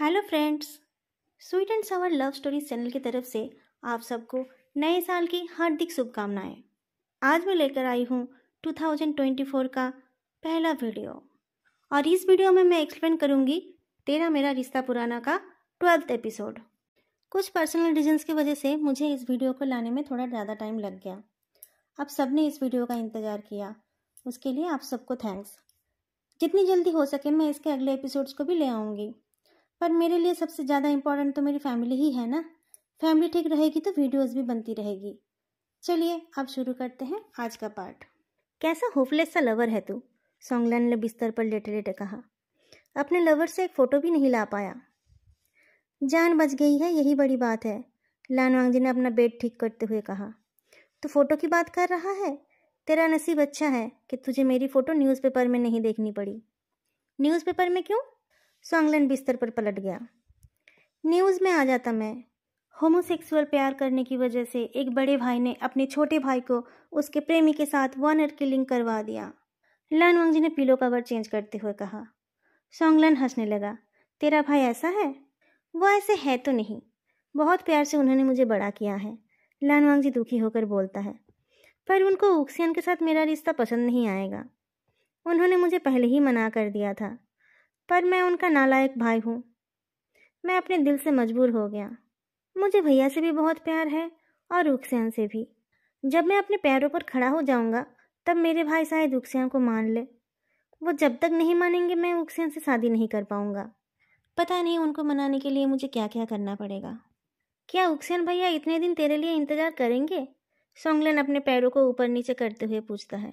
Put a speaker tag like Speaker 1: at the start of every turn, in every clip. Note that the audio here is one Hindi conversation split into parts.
Speaker 1: hello friends sweet and sour love story channel की तरफ से आप सबको नए साल की हार्दिक शुभकामनाएं आज मैं लेकर आई हूँ 2024 का पहला वीडियो और इस वीडियो में मैं एक्सप्लेन करूँगी तेरा मेरा रिश्ता पुराना का ट्वेल्थ एपिसोड कुछ पर्सनल रीजन्स की वजह से मुझे इस वीडियो को लाने में थोड़ा ज़्यादा टाइम लग गया आप ने इस वीडियो का इंतज़ार किया उसके लिए आप सबको थैंक्स जितनी जल्दी हो सके मैं इसके अगले एपिसोड्स को भी ले आऊँगी पर मेरे लिए सबसे ज़्यादा इम्पोर्टेंट तो मेरी फैमिली ही है ना फैमिली ठीक रहेगी तो वीडियोस भी बनती रहेगी चलिए अब शुरू करते हैं आज का पार्ट कैसा होपलेस सा लवर है तू सोंगलैन ने बिस्तर पर लेटे लेटे कहा अपने लवर से एक फ़ोटो भी नहीं ला पाया जान बच गई है यही बड़ी बात है लानवांग जी ने अपना बेड ठीक करते हुए कहा तो फ़ोटो की बात कर रहा है तेरा नसीब अच्छा है कि तुझे मेरी फ़ोटो न्यूज़पेपर में नहीं देखनी पड़ी न्यूज़पेपर में क्यों सॉन्गलैंड बिस्तर पर पलट गया न्यूज़ में आ जाता मैं होमोसेक्सुअल प्यार करने की वजह से एक बड़े भाई ने अपने छोटे भाई को उसके प्रेमी के साथ वानर किलिंग करवा दिया लान जी ने पिलो कवर चेंज करते हुए कहा सॉन्गलन हंसने लगा तेरा भाई ऐसा है वो ऐसे है तो नहीं बहुत प्यार से उन्होंने मुझे बड़ा किया है लानवांग जी दुखी होकर बोलता है पर उनको उक्सियन के साथ मेरा रिश्ता पसंद नहीं आएगा उन्होंने मुझे पहले ही मना कर दिया था पर मैं उनका नालायक भाई हूँ मैं अपने दिल से मजबूर हो गया मुझे भैया से भी बहुत प्यार है और रुखसैन से भी जब मैं अपने पैरों पर खड़ा हो जाऊँगा तब मेरे भाई शायद रुखसैन को मान ले वो जब तक नहीं मानेंगे मैं रुखसैन से शादी नहीं कर पाऊँगा पता नहीं उनको मनाने के लिए मुझे क्या क्या करना पड़ेगा क्या उक्सैन भैया इतने दिन तेरे लिए इंतजार करेंगे सोंगलन अपने पैरों को ऊपर नीचे करते हुए पूछता है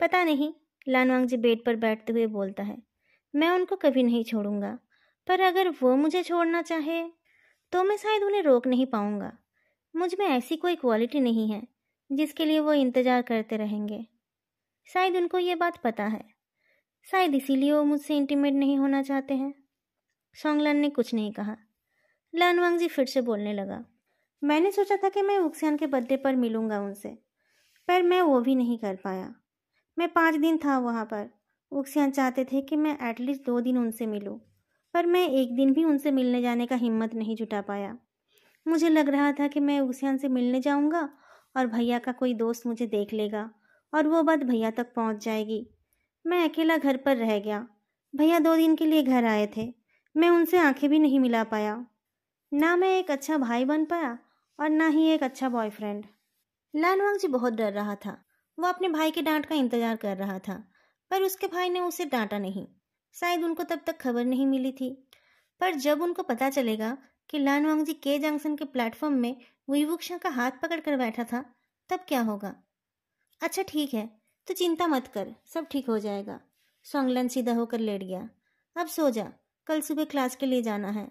Speaker 1: पता नहीं लानवांग जी बेड पर बैठते हुए बोलता है मैं उनको कभी नहीं छोड़ूंगा पर अगर वो मुझे छोड़ना चाहे तो मैं शायद उन्हें रोक नहीं पाऊंगा मुझ में ऐसी कोई क्वालिटी नहीं है जिसके लिए वो इंतज़ार करते रहेंगे शायद उनको ये बात पता है शायद इसीलिए वो मुझसे इंटीमेट नहीं होना चाहते हैं सोंगलान ने कुछ नहीं कहा लानवांग जी फिर से बोलने लगा मैंने सोचा था कि मैं उक्सान के बर्थडे पर मिलूंगा उनसे पर मैं वो भी नहीं कर पाया मैं पाँच दिन था वहाँ पर वुक्सियान चाहते थे कि मैं एटलीस्ट दो दिन उनसे मिलूं, पर मैं एक दिन भी उनसे मिलने जाने का हिम्मत नहीं जुटा पाया मुझे लग रहा था कि मैं वुक्सियान से मिलने जाऊंगा और भैया का कोई दोस्त मुझे देख लेगा और वो बात भैया तक पहुंच जाएगी मैं अकेला घर पर रह गया भैया दो दिन के लिए घर आए थे मैं उनसे आंखें भी नहीं मिला पाया ना मैं एक अच्छा भाई बन पाया और ना ही एक अच्छा बॉयफ्रेंड लालवांग जी बहुत डर रहा था वो अपने भाई के डांट का इंतजार कर रहा था पर उसके भाई ने उसे डांटा नहीं शायद उनको तब तक खबर नहीं मिली थी पर जब उनको पता चलेगा कि लानवांग जी के जंक्शन के प्लेटफॉर्म में विभुक्षा का हाथ पकड़ कर बैठा था तब क्या होगा अच्छा ठीक है तो चिंता मत कर सब ठीक हो जाएगा सोंगलन सीधा होकर लेट गया अब सो जा कल सुबह क्लास के लिए जाना है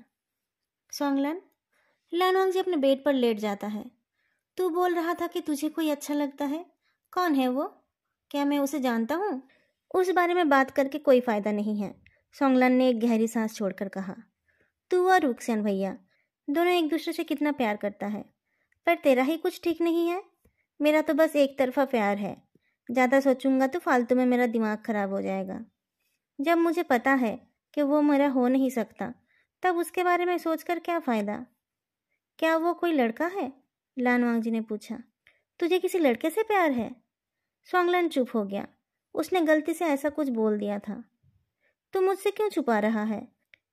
Speaker 1: सोंगलन लानवांग जी अपने बेड पर लेट जाता है तू बोल रहा था कि तुझे कोई अच्छा लगता है कौन है वो क्या मैं उसे जानता हूँ उस बारे में बात करके कोई फ़ायदा नहीं है सोंगलन ने एक गहरी सांस छोड़कर कहा तू और रुखसेन भैया दोनों एक दूसरे से कितना प्यार करता है पर तेरा ही कुछ ठीक नहीं है मेरा तो बस एक तरफा प्यार है ज़्यादा सोचूंगा तो फालतू में मेरा दिमाग ख़राब हो जाएगा जब मुझे पता है कि वो मेरा हो नहीं सकता तब उसके बारे में सोचकर क्या फ़ायदा क्या वो कोई लड़का है लानवांग जी ने पूछा तुझे किसी लड़के से प्यार है सोंगलन चुप हो गया उसने गलती से ऐसा कुछ बोल दिया था तू मुझसे क्यों छुपा रहा है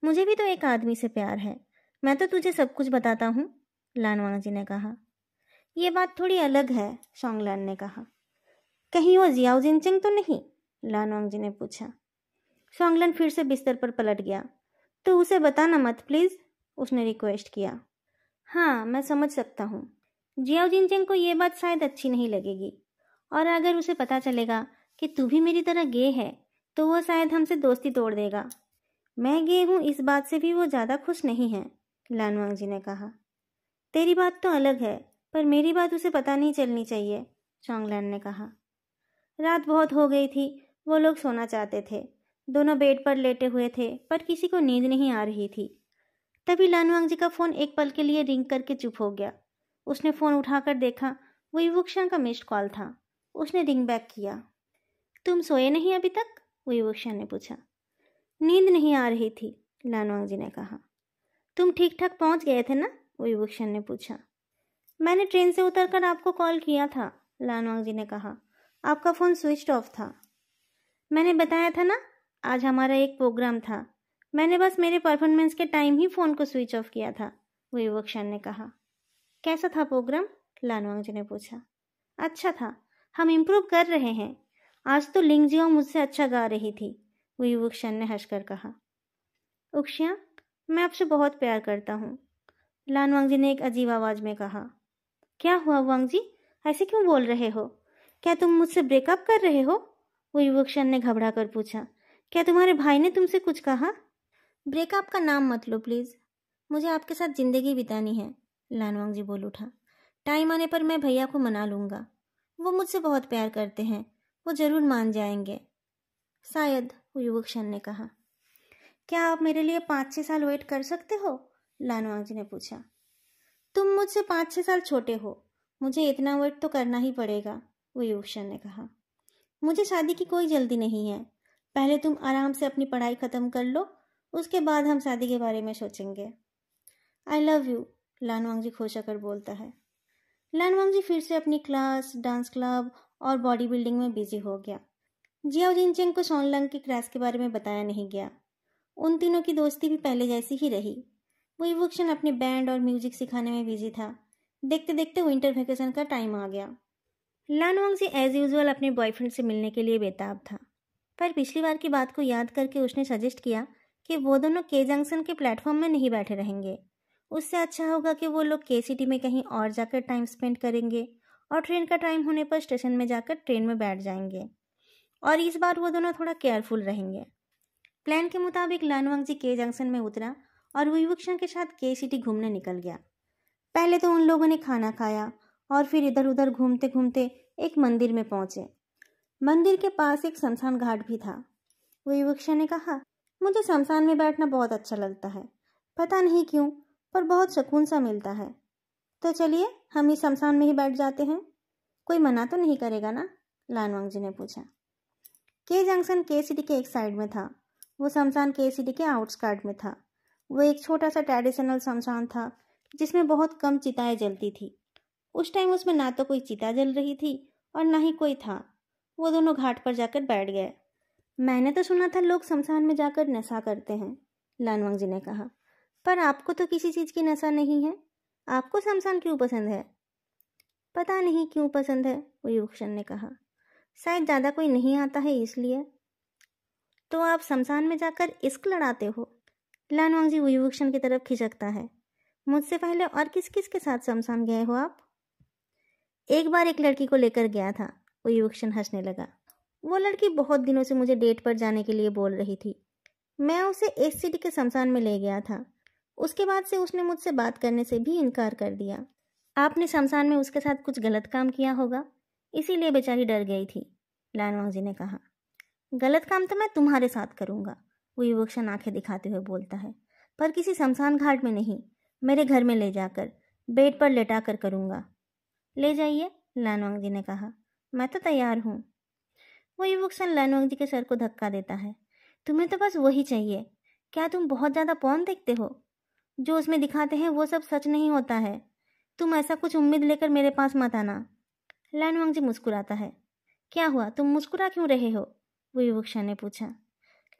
Speaker 1: मुझे भी तो एक आदमी से प्यार है मैं तो तुझे सब कुछ बताता हूँ लानवांग जी ने कहा यह बात थोड़ी अलग है शोंगलान ने कहा कहीं वो जियाओ जिनचिंग तो नहीं लानवांग जी ने पूछा शोंगलान फिर से बिस्तर पर पलट गया तो उसे बताना मत प्लीज़ उसने रिक्वेस्ट किया हाँ मैं समझ सकता हूँ जियाओ जिनचिंग को ये बात शायद अच्छी नहीं लगेगी और अगर उसे पता चलेगा कि तू भी मेरी तरह गे है तो वो शायद हमसे दोस्ती तोड़ देगा मैं गे हूँ इस बात से भी वो ज़्यादा खुश नहीं है लानवांग जी ने कहा तेरी बात तो अलग है पर मेरी बात उसे पता नहीं चलनी चाहिए चांगलैन ने कहा रात बहुत हो गई थी वो लोग सोना चाहते थे दोनों बेड पर लेटे हुए थे पर किसी को नींद नहीं आ रही थी तभी लानवांग जी का फ़ोन एक पल के लिए रिंग करके चुप हो गया उसने फ़ोन उठाकर देखा वो युवक का मिस्ड कॉल था उसने रिंग बैक किया तुम सोए नहीं अभी तक विवक्षा ने पूछा नींद नहीं आ रही थी लानवांग जी ने कहा तुम ठीक ठाक पहुंच गए थे ना विभूषण ने पूछा मैंने ट्रेन से उतरकर आपको कॉल किया था लानवांग जी ने कहा आपका फ़ोन स्विच ऑफ था मैंने बताया था ना आज हमारा एक प्रोग्राम था मैंने बस मेरे परफॉर्मेंस के टाइम ही फ़ोन को स्विच ऑफ किया था विभूषण ने कहा कैसा था प्रोग्राम लानवांग जी ने पूछा अच्छा था हम इम्प्रूव कर रहे हैं आज तो लिंगजिया मुझसे अच्छा गा रही थी युवक शन ने हंसकर कहा उक्षिया मैं आपसे बहुत प्यार करता हूँ लान वांगजी ने एक अजीब आवाज़ में कहा क्या हुआ वांगजी ऐसे क्यों बोल रहे हो क्या तुम मुझसे ब्रेकअप कर रहे हो युवक शन ने घबरा कर पूछा क्या तुम्हारे भाई ने तुमसे कुछ कहा ब्रेकअप का नाम मत लो प्लीज़ मुझे आपके साथ ज़िंदगी बितानी है लानवांग जी बोल उठा टाइम आने पर मैं भैया को मना लूंगा वो मुझसे बहुत प्यार करते हैं वो जरूर मान जाएंगे शायद युवक शन ने कहा क्या आप मेरे लिए पाँच छः साल वेट कर सकते हो लानवांग ने पूछा तुम मुझसे पाँच छः साल छोटे हो मुझे इतना वेट तो करना ही पड़ेगा वो शन ने कहा मुझे शादी की कोई जल्दी नहीं है पहले तुम आराम से अपनी पढ़ाई ख़त्म कर लो उसके बाद हम शादी के बारे में सोचेंगे आई लव यू लानवांग जी खोश होकर बोलता है लानवांग जी फिर से अपनी क्लास डांस क्लब और बॉडी बिल्डिंग में बिजी हो गया जियाओ जिनचेंग को शोनलंग के क्रैश के बारे में बताया नहीं गया उन तीनों की दोस्ती भी पहले जैसी ही रही वो वुक्शन अपने बैंड और म्यूजिक सिखाने में बिजी था देखते देखते विंटर वेकेशन का टाइम आ गया लानवांग से एज यूजल अपने बॉयफ्रेंड से मिलने के लिए बेताब था पर पिछली बार की बात को याद करके उसने सजेस्ट किया कि वो दोनों के जंक्शन के प्लेटफॉर्म में नहीं बैठे रहेंगे उससे अच्छा होगा कि वो लोग के सिटी में कहीं और जाकर टाइम स्पेंड करेंगे और ट्रेन का टाइम होने पर स्टेशन में जाकर ट्रेन में बैठ जाएंगे और इस बार वो दोनों थोड़ा केयरफुल रहेंगे प्लान के मुताबिक जी के जंक्शन में उतरा और विभूक्षण के साथ के सिटी घूमने निकल गया पहले तो उन लोगों ने खाना खाया और फिर इधर उधर घूमते घूमते एक मंदिर में पहुंचे मंदिर के पास एक शमशान घाट भी था विभूक्षण ने कहा मुझे शमशान में बैठना बहुत अच्छा लगता है पता नहीं क्यों पर बहुत सुकून सा मिलता है तो चलिए हम ही शमशान में ही बैठ जाते हैं कोई मना तो नहीं करेगा ना लानवांग जी ने पूछा के जंक्शन के सिटी के एक साइड में था वो शमशान के सिटी के आउटस्कर्ट में था वो एक छोटा सा ट्रेडिशनल शमशान था जिसमें बहुत कम चिताएं जलती थी उस टाइम उसमें ना तो कोई चिता जल रही थी और ना ही कोई था वो दोनों घाट पर जाकर बैठ गए मैंने तो सुना था लोग शमशान में जाकर नशा करते हैं लानवांग जी ने कहा पर आपको तो किसी चीज़ की नशा नहीं है आपको शमशान क्यों पसंद है पता नहीं क्यों पसंद है विभूषण ने कहा शायद ज़्यादा कोई नहीं आता है इसलिए तो आप शमशान में जाकर इश्क लड़ाते हो लानवांग जी विभूषण की तरफ खिसकता है मुझसे पहले और किस किस के साथ शमशान गए हो आप एक बार एक लड़की को लेकर गया था वो हंसने लगा वो लड़की बहुत दिनों से मुझे डेट पर जाने के लिए बोल रही थी मैं उसे एक सिटी के शमशान में ले गया था उसके बाद से उसने मुझसे बात करने से भी इनकार कर दिया आपने शमशान में उसके साथ कुछ गलत काम किया होगा इसीलिए बेचारी डर गई थी लालवांग जी ने कहा गलत काम तो मैं तुम्हारे साथ करूँगा वो युवक्षण आंखें दिखाते हुए बोलता है पर किसी शमशान घाट में नहीं मेरे घर में ले जाकर बेड पर लेटा कर करूँगा ले जाइए लानवांग जी ने कहा मैं तो तैयार हूँ वो युवक्षण लानवांग जी के सर को धक्का देता है तुम्हें तो बस वही चाहिए क्या तुम बहुत ज़्यादा पौन देखते हो जो उसमें दिखाते हैं वो सब सच नहीं होता है तुम ऐसा कुछ उम्मीद लेकर मेरे पास मत आना लैनवांग जी मुस्कुराता है क्या हुआ तुम मुस्कुरा क्यों रहे हो वो विवक्षा ने पूछा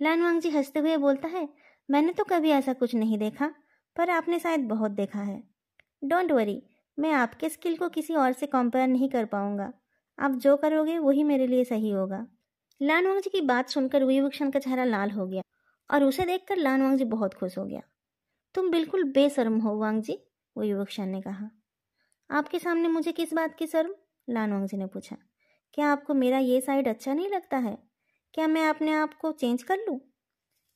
Speaker 1: लैनवांग जी हंसते हुए बोलता है मैंने तो कभी ऐसा कुछ नहीं देखा पर आपने शायद बहुत देखा है डोंट वरी मैं आपके स्किल को किसी और से कंपेयर नहीं कर पाऊंगा आप जो करोगे वही मेरे लिए सही होगा लानवांग जी की बात सुनकर विभूषण का चेहरा लाल हो गया और उसे देखकर लानवांग जी बहुत खुश हो गया तुम बिल्कुल बेशर्म हो वांग जी वो युवक शान ने कहा आपके सामने मुझे किस बात की शर्म लान जी ने पूछा क्या आपको मेरा ये साइड अच्छा नहीं लगता है क्या मैं अपने आप को चेंज कर लूँ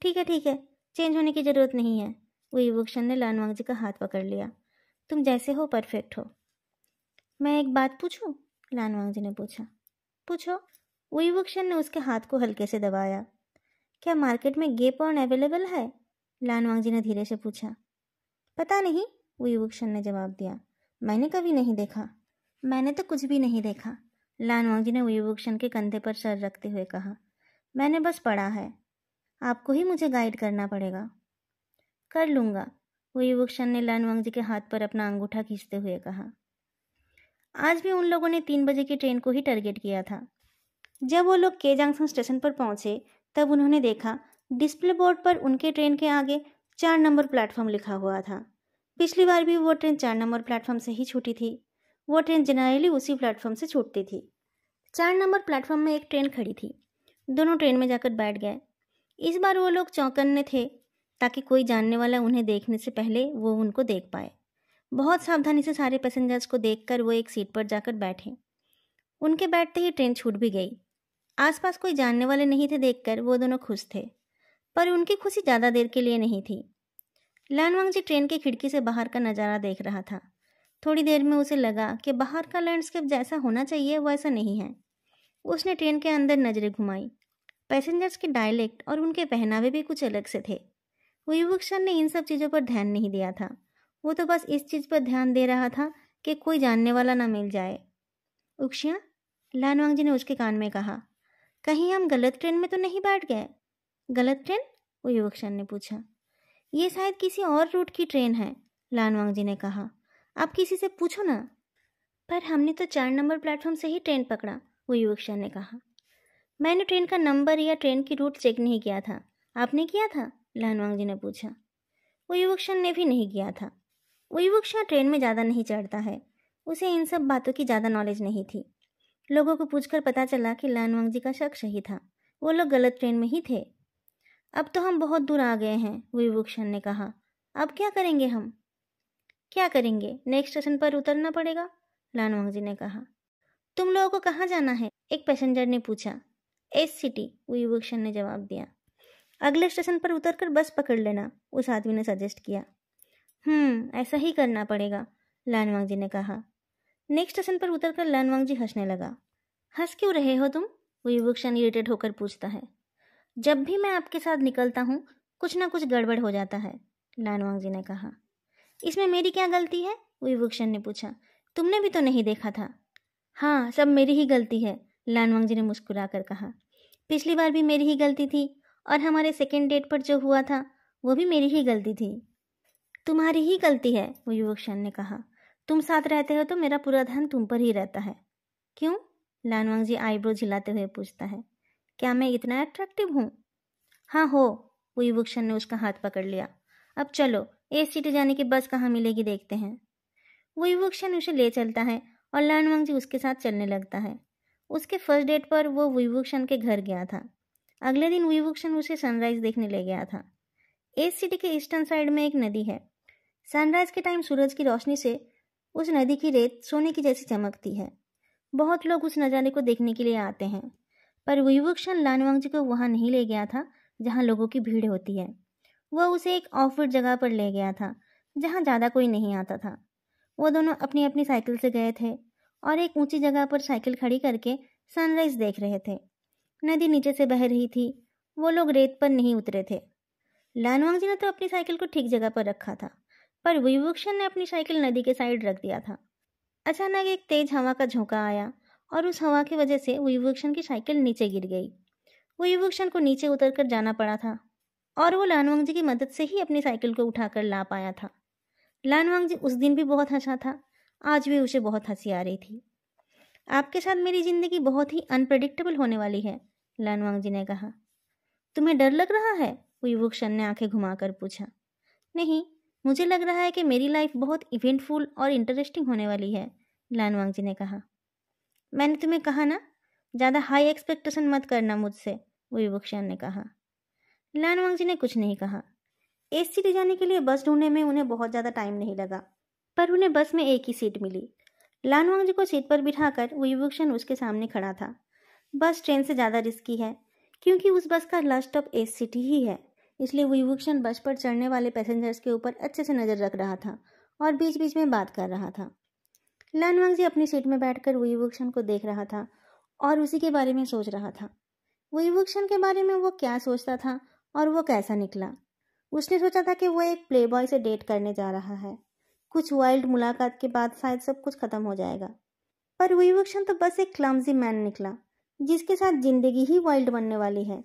Speaker 1: ठीक है ठीक है चेंज होने की ज़रूरत नहीं है वो युवक शान ने लान जी का हाथ पकड़ लिया तुम जैसे हो परफेक्ट हो मैं एक बात पूछूं लान जी ने पूछा पूछो वो युवक शान ने उसके हाथ को हल्के से दबाया क्या मार्केट में गे पॉर्न अवेलेबल है लानवांगजी ने धीरे से पूछा पता नहीं वो युवक ने जवाब दिया मैंने कभी नहीं देखा मैंने तो कुछ भी नहीं देखा लानवांगजी ने युवक के कंधे पर सर रखते हुए कहा मैंने बस पढ़ा है आपको ही मुझे गाइड करना पड़ेगा कर लूँगा वो युवक ने लानवांगजी के हाथ पर अपना अंगूठा खींचते हुए कहा आज भी उन लोगों ने तीन बजे की ट्रेन को ही टारगेट किया था जब वो लोग केजांगसन स्टेशन पर पहुंचे तब उन्होंने देखा डिस्प्ले बोर्ड पर उनके ट्रेन के आगे चार नंबर प्लेटफॉर्म लिखा हुआ था पिछली बार भी वो ट्रेन चार नंबर प्लेटफॉर्म से ही छूटी थी वो ट्रेन जनरली उसी प्लेटफॉर्म से छूटती थी चार नंबर प्लेटफॉर्म में एक ट्रेन खड़ी थी दोनों ट्रेन में जाकर बैठ गए इस बार वो लोग चौंकन्ने थे ताकि कोई जानने वाला उन्हें देखने से पहले वो उनको देख पाए बहुत सावधानी से सारे पैसेंजर्स को देख वो एक सीट पर जाकर बैठे उनके बैठते ही ट्रेन छूट भी गई आसपास कोई जानने वाले नहीं थे देखकर वो दोनों खुश थे पर उनकी खुशी ज़्यादा देर के लिए नहीं थी लानवांग जी ट्रेन की खिड़की से बाहर का नज़ारा देख रहा था थोड़ी देर में उसे लगा कि बाहर का लैंडस्केप जैसा होना चाहिए वैसा नहीं है उसने ट्रेन के अंदर नज़रें घुमाई पैसेंजर्स के डायलेक्ट और उनके पहनावे भी कुछ अलग से थे विभूषण ने इन सब चीज़ों पर ध्यान नहीं दिया था वो तो बस इस चीज़ पर ध्यान दे रहा था कि कोई जानने वाला ना मिल जाए उक्षिया लानवांग जी ने उसके कान में कहा कहीं हम गलत ट्रेन में तो नहीं बैठ गए गलत ट्रेन वो युवक शन ने पूछा ये शायद किसी और रूट की ट्रेन है लानवांग जी ने कहा आप किसी से पूछो ना पर हमने तो चार नंबर प्लेटफॉर्म से ही ट्रेन पकड़ा वो युवक शन ने कहा मैंने ट्रेन का नंबर या ट्रेन की रूट चेक नहीं किया था आपने किया था लानवांग जी ने पूछा वो युवक शन ने भी नहीं किया था वो युवक शन ट्रेन में ज़्यादा नहीं चढ़ता है उसे इन सब बातों की ज़्यादा नॉलेज नहीं थी लोगों को पूछकर पता चला कि लानवांग जी का शक सही था वो लोग गलत ट्रेन में ही थे अब तो हम बहुत दूर आ गए हैं विभूषण ने कहा अब क्या करेंगे हम क्या करेंगे नेक्स्ट स्टेशन पर उतरना पड़ेगा लानवांग जी ने कहा तुम लोगों को कहाँ जाना है एक पैसेंजर ने पूछा एस सिटी विभूषण ने जवाब दिया अगले स्टेशन पर उतरकर बस पकड़ लेना उस आदमी ने सजेस्ट किया हम्म ऐसा ही करना पड़ेगा लानवांग जी ने कहा नेक्स्ट स्टेशन पर उतरकर लानवांग जी हंसने लगा हंस क्यों रहे हो तुम विभूषण इरिटेट होकर पूछता है जब भी मैं आपके साथ निकलता हूँ कुछ ना कुछ गड़बड़ हो जाता है नानवांग जी ने कहा इसमें मेरी क्या गलती है विभूषण ने पूछा तुमने भी तो नहीं देखा था हाँ सब मेरी ही गलती है लानवांग जी ने मुस्कुरा कर कहा पिछली बार भी मेरी ही गलती थी और हमारे सेकेंड डेट पर जो हुआ था वो भी मेरी ही गलती थी तुम्हारी ही गलती है वो विभूषण ने कहा तुम साथ रहते हो तो मेरा पूरा ध्यान तुम पर ही रहता है क्यों लानवांग जी आईब्रो झिलाते हुए पूछता है क्या मैं इतना अट्रैक्टिव हूँ हाँ हो हुई ने उसका हाथ पकड़ लिया अब चलो ए सिटी जाने की बस कहाँ मिलेगी देखते हैं वही उसे ले चलता है और लानवांग जी उसके साथ चलने लगता है उसके फर्स्ट डेट पर वो विभूषण के घर गया था अगले दिन विभूषण उसे सनराइज देखने ले गया था एस सिटी के ईस्टर्न साइड में एक नदी है सनराइज के टाइम सूरज की रोशनी से उस नदी की रेत सोने की जैसी चमकती है बहुत लोग उस नज़ारे को देखने के लिए आते हैं पर विभूषण लानवांग जी को वहाँ नहीं ले गया था जहाँ लोगों की भीड़ होती है वह उसे एक ऑफवर्ड जगह पर ले गया था जहाँ ज़्यादा कोई नहीं आता था वो दोनों अपनी अपनी साइकिल से गए थे और एक ऊंची जगह पर साइकिल खड़ी करके सनराइज देख रहे थे नदी नीचे से बह रही थी वो लोग रेत पर नहीं उतरे थे लानवांग जी ने तो अपनी साइकिल को ठीक जगह पर रखा था पर विभूषण ने अपनी साइकिल नदी के साइड रख दिया था अचानक एक तेज हवा का झोंका आया और उस हवा की वजह से विभूषण की साइकिल नीचे गिर गई विभूषण को नीचे उतर कर जाना पड़ा था और वो लानवांग जी की मदद से ही अपनी साइकिल को उठाकर ला पाया था लानवांग जी उस दिन भी बहुत हंसा था आज भी उसे बहुत हंसी आ रही थी आपके साथ मेरी ज़िंदगी बहुत ही अनप्रडिक्टेबल होने वाली है लानवांग जी ने कहा तुम्हें डर लग रहा है विभूषण ने आंखें घुमाकर पूछा नहीं मुझे लग रहा है कि मेरी लाइफ बहुत इवेंटफुल और इंटरेस्टिंग होने वाली है लानवांग जी ने कहा मैंने तुम्हें कहा ना ज़्यादा हाई एक्सपेक्टेशन मत करना मुझसे वो वीरबुक्षान ने कहा लानवांग जी ने कुछ नहीं कहा एस सिटी जाने के लिए बस ढूंढने में उन्हें बहुत ज़्यादा टाइम नहीं लगा पर उन्हें बस में एक ही सीट मिली लानवांग जी को सीट पर बिठाकर वीरबुक्षान उसके सामने खड़ा था बस ट्रेन से ज़्यादा रिस्की है क्योंकि उस बस का लास्ट स्टॉप एस सिटी ही है इसलिए वो वीरबुक्षान बस पर चढ़ने वाले पैसेंजर्स के ऊपर अच्छे से नज़र रख रहा था और बीच बीच में बात कर रहा था लानवांग जी अपनी सीट में बैठकर वुईवुक्शन को देख रहा था और उसी के बारे में सोच रहा था वुईवुक्शन के बारे में वो क्या सोचता था और वो कैसा निकला उसने सोचा था कि वो एक प्लेबॉय से डेट करने जा रहा है कुछ वाइल्ड मुलाकात के बाद शायद सब कुछ खत्म हो जाएगा पर विवक्षण तो बस एक क्लमजी मैन निकला जिसके साथ जिंदगी ही वाइल्ड बनने वाली है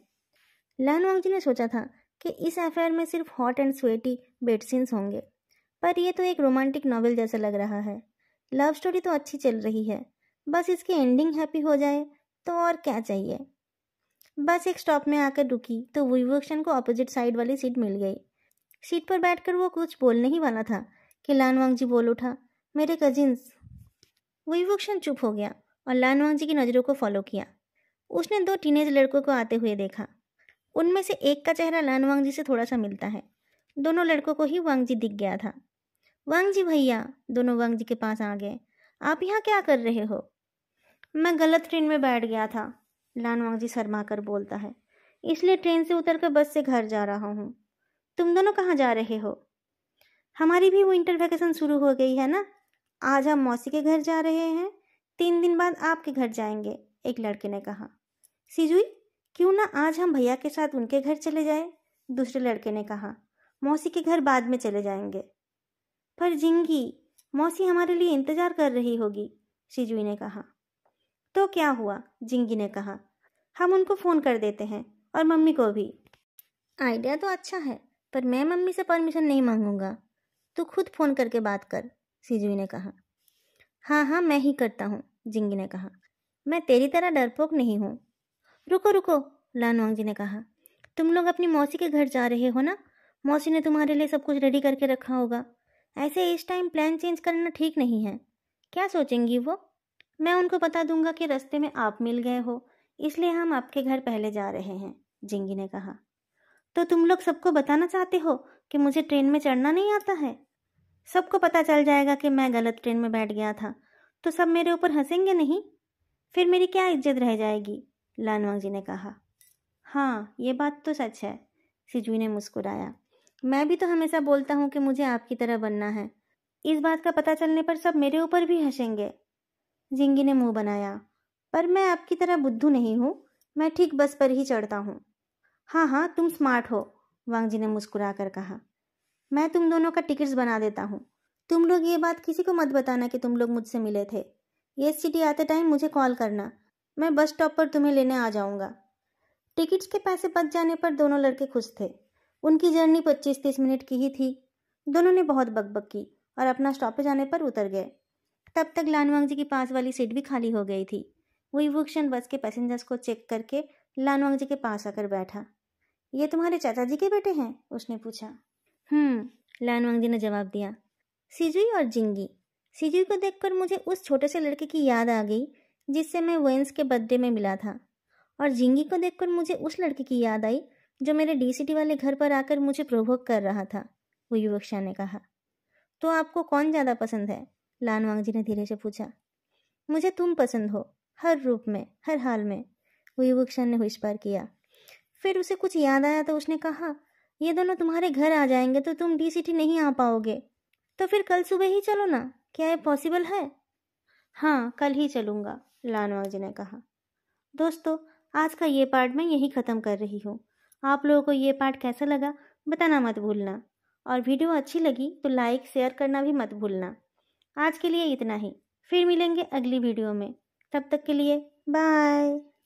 Speaker 1: लैन वांगजी ने सोचा था कि इस अफेयर में सिर्फ हॉट एंड स्वेटी बेडसिन्स होंगे पर यह तो एक रोमांटिक नॉवल जैसा लग रहा है लव स्टोरी तो अच्छी चल रही है बस इसकी एंडिंग हैप्पी हो जाए तो और क्या चाहिए बस एक स्टॉप में आकर रुकी तो विभूषण को अपोजिट साइड वाली सीट मिल गई सीट पर बैठकर वो कुछ बोलने ही वाला था कि लानवांग जी बोल उठा मेरे कजिन्स विभूषण चुप हो गया और लानवांग जी की नज़रों को फॉलो किया उसने दो टीनेज लड़कों को आते हुए देखा उनमें से एक का चेहरा लानवांग जी से थोड़ा सा मिलता है दोनों लड़कों को ही वांग जी दिख गया था वंग जी भैया दोनों वंग जी के पास आ गए आप यहाँ क्या कर रहे हो मैं गलत ट्रेन में बैठ गया था लान वांग जी शर्मा कर बोलता है इसलिए ट्रेन से उतर कर बस से घर जा रहा हूँ तुम दोनों कहाँ जा रहे हो हमारी भी विंटर वैकेशन शुरू हो गई है ना आज हम मौसी के घर जा रहे हैं तीन दिन बाद आपके घर जाएंगे एक लड़के ने कहा सीजुई क्यों ना आज हम भैया के साथ उनके घर चले जाएं दूसरे लड़के ने कहा मौसी के घर बाद में चले जाएंगे पर जिंगी मौसी हमारे लिए इंतजार कर रही होगी शिजुई ने कहा तो क्या हुआ जिंगी ने कहा हम उनको फ़ोन कर देते हैं और मम्मी को भी आइडिया तो अच्छा है पर मैं मम्मी से परमिशन नहीं मांगूंगा तू खुद फ़ोन करके बात कर सिजुई ने कहा हाँ हाँ मैं ही करता हूँ जिंगी ने कहा मैं तेरी तरह डरपोक नहीं हूँ रुको रुको लानवांग जी ने कहा तुम लोग अपनी मौसी के घर जा रहे हो ना मौसी ने तुम्हारे लिए सब कुछ रेडी करके रखा होगा ऐसे इस टाइम प्लान चेंज करना ठीक नहीं है क्या सोचेंगी वो मैं उनको बता दूंगा कि रास्ते में आप मिल गए हो इसलिए हम आपके घर पहले जा रहे हैं जिंगी ने कहा तो तुम लोग सबको बताना चाहते हो कि मुझे ट्रेन में चढ़ना नहीं आता है सबको पता चल जाएगा कि मैं गलत ट्रेन में बैठ गया था तो सब मेरे ऊपर हंसेंगे नहीं फिर मेरी क्या इज्जत रह जाएगी लानवांग जी ने कहा हाँ ये बात तो सच है सिजुई ने मुस्कुराया मैं भी तो हमेशा बोलता हूँ कि मुझे आपकी तरह बनना है इस बात का पता चलने पर सब मेरे ऊपर भी हंसेंगे जिंगी ने मुंह बनाया पर मैं आपकी तरह बुद्धू नहीं हूँ मैं ठीक बस पर ही चढ़ता हूँ हाँ हाँ तुम स्मार्ट हो वांगजी ने मुस्कुरा कर कहा मैं तुम दोनों का टिकट्स बना देता हूँ तुम लोग ये बात किसी को मत बताना कि तुम लोग मुझसे मिले थे ये सिटी आते टाइम मुझे कॉल करना मैं बस स्टॉप पर तुम्हें लेने आ जाऊँगा टिकट्स के पैसे बच जाने पर दोनों लड़के खुश थे उनकी जर्नी पच्चीस तीस मिनट की ही थी दोनों ने बहुत बकबक की और अपना स्टॉपेज आने पर उतर गए तब तक लानवांग जी की पास वाली सीट भी खाली हो गई थी वही वो युवक्षण बस के पैसेंजर्स को चेक करके लानवांग जी के पास आकर बैठा ये तुम्हारे चाचा जी के बेटे हैं उसने पूछा हम्म लानवांग जी ने जवाब दिया सीजुई और जिंगी सीजुई को देखकर मुझे उस छोटे से लड़के की याद आ गई जिससे मैं वेंस के बर्थडे में मिला था और जिंगी को देखकर मुझे उस लड़के की याद आई जो मेरे डीसीटी वाले घर पर आकर मुझे प्रोभोग कर रहा था वो युवक शाह ने कहा तो आपको कौन ज़्यादा पसंद है लानवांग जी ने धीरे से पूछा मुझे तुम पसंद हो हर रूप में हर हाल में वो युवक शाह ने पार किया फिर उसे कुछ याद आया तो उसने कहा ये दोनों तुम्हारे घर आ जाएंगे तो तुम डीसीटी नहीं आ पाओगे तो फिर कल सुबह ही चलो ना क्या ये पॉसिबल है हाँ कल ही चलूँगा लानवांग जी ने कहा दोस्तों आज का ये पार्ट मैं यही ख़त्म कर रही हूँ आप लोगों को ये पार्ट कैसा लगा बताना मत भूलना और वीडियो अच्छी लगी तो लाइक शेयर करना भी मत भूलना आज के लिए इतना ही फिर मिलेंगे अगली वीडियो में तब तक के लिए बाय